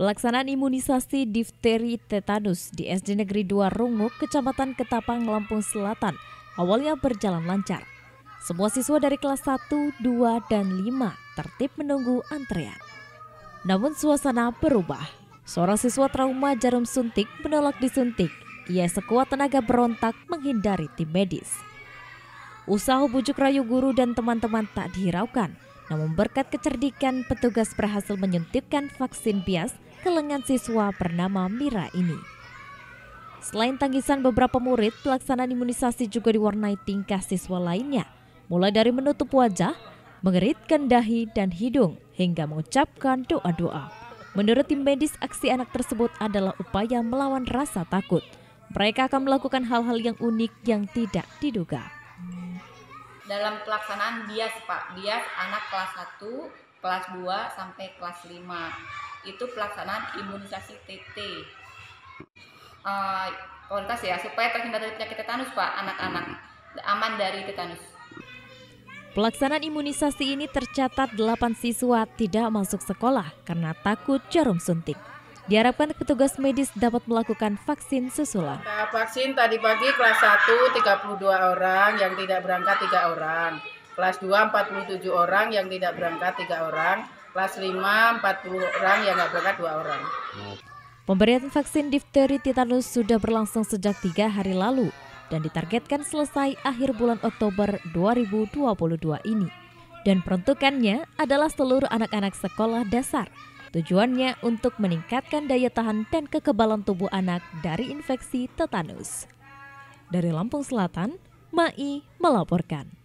Pelaksanaan imunisasi difteri tetanus di SD Negeri 2 Runguk, Kecamatan Ketapang, Lampung Selatan, awalnya berjalan lancar. Semua siswa dari kelas 1, 2, dan 5 tertib menunggu antrean. Namun suasana berubah. Seorang siswa trauma jarum suntik menolak disuntik. Ia sekuat tenaga berontak menghindari tim medis. Usaha bujuk rayu guru dan teman-teman tak dihiraukan. Namun berkat kecerdikan, petugas berhasil menyuntikkan vaksin bias ke lengan siswa bernama Mira ini. Selain tangisan beberapa murid, pelaksanaan imunisasi juga diwarnai tingkah siswa lainnya, mulai dari menutup wajah, mengeritkan dahi dan hidung, hingga mengucapkan doa-doa. Menurut tim medis, aksi anak tersebut adalah upaya melawan rasa takut. Mereka akan melakukan hal-hal yang unik yang tidak diduga. Dalam pelaksanaan bias, Pak. Bias anak kelas 1, kelas 2, sampai kelas 5 itu pelaksanaan imunisasi TT uh, eh, prioritas ya supaya terhindar dari penyakit tetanus pak anak-anak aman dari tetanus. Pelaksanaan imunisasi ini tercatat 8 siswa tidak masuk sekolah karena takut jarum suntik. Diharapkan petugas medis dapat melakukan vaksin susulan. vaksin tadi pagi kelas 1 32 orang yang tidak berangkat 3 orang. Kelas 2 47 orang yang tidak berangkat 3 orang kelas 5 40 orang yang nggak berangkat dua orang. Pemberian vaksin difteri titanus sudah berlangsung sejak tiga hari lalu dan ditargetkan selesai akhir bulan Oktober 2022 ini. Dan peruntukannya adalah seluruh anak-anak sekolah dasar. Tujuannya untuk meningkatkan daya tahan dan kekebalan tubuh anak dari infeksi tetanus. Dari Lampung Selatan, Mai melaporkan.